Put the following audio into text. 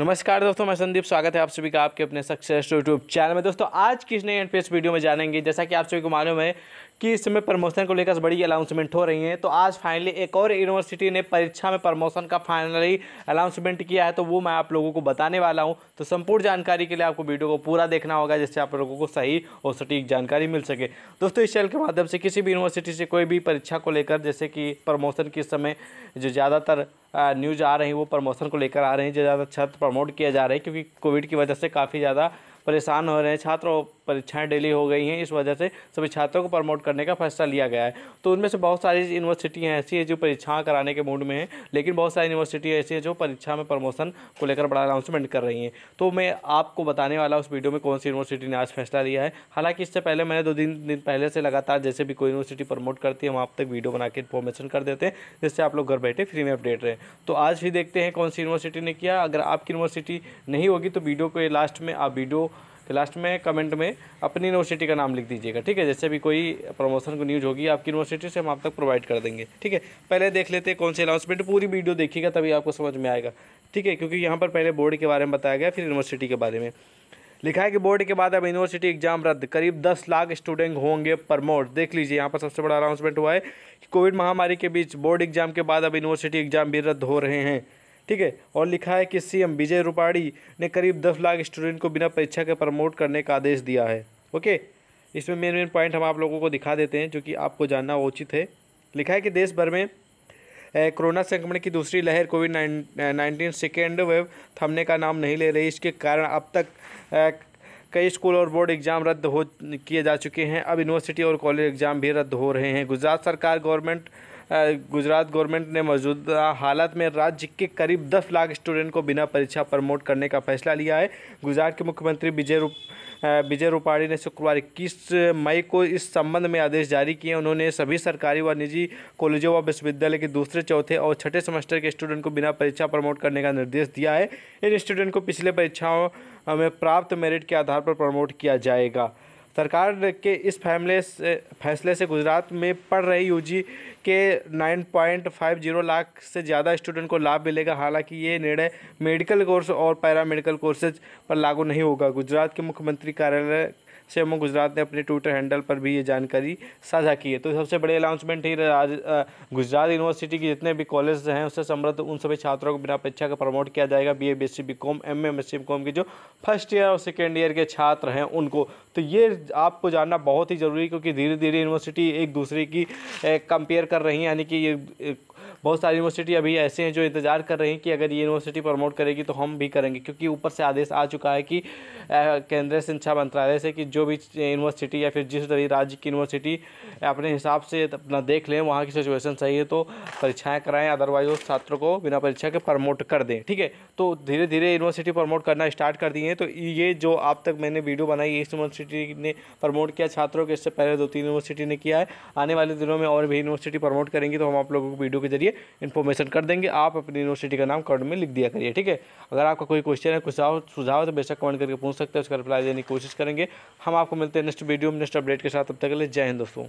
नमस्कार दोस्तों मैं संदीप स्वागत है आप सभी का आपके अपने सक्सेस यूट्यूब चैनल में दोस्तों आज किस नए एंड पेज वीडियो में जानेंगे जैसा कि आप सभी को मालूम है कि इस समय प्रमोशन को लेकर बड़ी अनाउंसमेंट हो रही है तो आज फाइनली एक और यूनिवर्सिटी ने परीक्षा में प्रमोशन का फाइनली अनाउंसमेंट किया है तो वो मैं आप लोगों को बताने वाला हूँ तो संपूर्ण जानकारी के लिए आपको वीडियो को पूरा देखना होगा जिससे आप लोगों को सही और सटीक जानकारी मिल सके दोस्तों इस चैनल के माध्यम से किसी भी यूनिवर्सिटी से कोई भी परीक्षा को लेकर जैसे कि प्रमोशन के समय जो ज़्यादातर न्यूज़ आ रही वो प्रमोशन को लेकर आ रही हैं ज़्यादा छात्र प्रमोट किया जा रहा है क्योंकि कोविड की वजह से काफ़ी ज़्यादा परेशान हो रहे हैं छात्र परीक्षाएं डेली हो गई हैं इस वजह से सभी छात्रों को प्रमोट करने का फैसला लिया गया है तो उनमें से बहुत सारी यूनिवर्सिटियाँ ऐसी हैं जो परीक्षाएँ कराने के मूड में हैं लेकिन बहुत सारी यूनिवर्सिटी ऐसी हैं जो परीक्षा में प्रमोशन को लेकर बड़ा अनाउंसमेंट कर रही हैं तो मैं आपको बताने वाला उस वीडियो में कौन सी यूनिवर्सिटी ने आज फैसला लिया है हालांकि इससे पहले मैंने दो तीन दिन पहले से लगातार जैसे भी कोई यूनिवर्सिटी प्रमोट करती है हम आप तक वीडियो बना के इन्फॉर्मेशन कर देते हैं जिससे आप लोग घर बैठे फ्री में अपडेट रहे तो आज भी देखते हैं कौन सी यूनिवर्सिटी ने किया अगर आपकी यूनिवर्सिटी नहीं होगी तो वीडियो को लास्ट में आप वीडियो लास्ट में कमेंट में अपनी यूनिवर्सिटी का नाम लिख दीजिएगा ठीक है जैसे भी कोई प्रमोशन को न्यूज़ होगी आपकी यूनिवर्सिटी से हम आप तक प्रोवाइड कर देंगे ठीक है पहले देख लेते हैं कौन से अनाउंसमेंट पूरी वीडियो देखिएगा तभी आपको समझ में आएगा ठीक है क्योंकि यहाँ पर पहले बोर्ड के बारे में बताया गया फिर यूनिवर्सिटी के बारे में लिखा है कि बोर्ड के बाद अब यूनिवर्सिटी एग्जाम रद्द करीब दस लाख स्टूडेंट होंगे प्रमोट देख लीजिए यहाँ पर सबसे बड़ा अनाउंसमेंट हुआ है कि कोविड महामारी के बीच बोर्ड एग्जाम के बाद अब यूनिवर्सिटी एग्जाम भी रद्द हो रहे हैं ठीक है और लिखा है कि सीएम विजय रूपाणी ने करीब दस लाख स्टूडेंट को बिना परीक्षा के प्रमोट करने का आदेश दिया है ओके इसमें मेन मेन पॉइंट हम आप लोगों को दिखा देते हैं जो कि आपको जानना उचित है लिखा है कि देश भर में कोरोना संक्रमण की दूसरी लहर कोविड नाइन्टीन सेकेंड वेव थमने का नाम नहीं ले रही इसके कारण अब तक कई स्कूल और बोर्ड एग्ज़ाम रद्द हो किए जा चुके हैं अब यूनिवर्सिटी और कॉलेज एग्ज़ाम भी रद्द हो रहे हैं गुजरात सरकार गवर्नमेंट गुजरात गवर्नमेंट ने मौजूदा हालत में राज्य के करीब दस लाख स्टूडेंट को बिना परीक्षा प्रमोट करने का फैसला लिया है गुजरात के मुख्यमंत्री विजय रूप विजय रूपाणी ने शुक्रवार इक्कीस मई को इस संबंध में आदेश जारी किए उन्होंने सभी सरकारी व निजी कॉलेजों व विश्वविद्यालय के दूसरे चौथे और छठे सेमेस्टर के स्टूडेंट को बिना परीक्षा प्रमोट करने का निर्देश दिया है इन स्टूडेंट को पिछले परीक्षाओं में प्राप्त मेरिट के आधार पर प्रमोट किया जाएगा सरकार के इस फैमले से फैसले से गुजरात में पढ़ रहे यूजी के 9.50 लाख से ज़्यादा स्टूडेंट को लाभ मिलेगा हालांकि ये निर्णय मेडिकल कोर्स और पैरामेडिकल कोर्सेज पर लागू नहीं होगा गुजरात के मुख्यमंत्री कार्यालय सेमो गुजरात ने अपने ट्विटर हैंडल पर भी ये जानकारी साझा की है तो सबसे बड़ी अनाउंसमेंट ही राज गुजरात यूनिवर्सिटी के जितने भी कॉलेज हैं उससे समृद्ध उन सभी छात्रों को बिना परीक्षा का प्रमोट किया जाएगा B A B S C B com M M S C B com के जो फर्स्ट ईयर और सेकेंड ईयर के छात्र हैं उनको तो ये आपको जानना बहुत ही ज़रूरी क्योंकि धीरे धीरे यूनिवर्सिटी एक दूसरे की कंपेयर कर रही है यानी कि ये बहुत सारी यूनिवर्सिटी अभी ऐसे हैं जो इंतज़ार कर रही हैं कि अगर ये यूनिवर्सिटी प्रमोट करेगी तो हम भी करेंगे क्योंकि ऊपर से आदेश आ चुका है कि केंद्रीय शिक्षा मंत्रालय से कि जो जो भी यूनिवर्सिटी या फिर जिस भी राज्य की यूनिवर्सिटी अपने हिसाब से अपना देख लें वहाँ की सिचुएशन सही है तो परीक्षाएँ कराएँ अदरवाइज उस छात्र को बिना परीक्षा के प्रमोट कर दें ठीक है तो धीरे धीरे यूनिवर्सिटी प्रमोट करना स्टार्ट कर दी है तो ये जो आप तक मैंने वीडियो बनाई इस यूनिवर्सिटी ने प्रमोट किया छात्रों के इससे पहले दो तीन यूनिवर्सिटी ने किया है आने वाले दिनों में और भी यूनिवर्सिटी प्रमोट करेंगी तो हम आप लोगों को वीडियो के जरिए इन्फॉर्मेशन कर देंगे आप अपनी यूनिवर्सिटी का नाम कमेंट में लिख दिया करिए ठीक है अगर आपका कोई क्वेश्चन है कुछ सुझाव तो बेशक कमेंट करके पूछ सकते हैं उसका रिप्लाई देने की कोशिश करेंगे हम आपको मिलते हैं नेक्स्ट वीडियो में नेक्स्ट अपडेट के साथ तब तक के लिए जय हिंद दोस्तों